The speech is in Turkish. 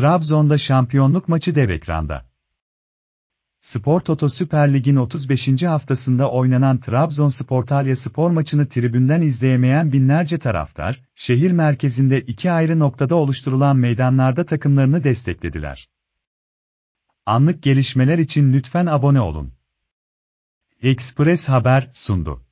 Trabzon'da şampiyonluk maçı dev ekranda. Spor Toto Süper Lig'in 35. haftasında oynanan Trabzonspor Talya Spor maçını tribünden izleyemeyen binlerce taraftar, şehir merkezinde iki ayrı noktada oluşturulan meydanlarda takımlarını desteklediler. Anlık gelişmeler için lütfen abone olun. Express Haber sundu.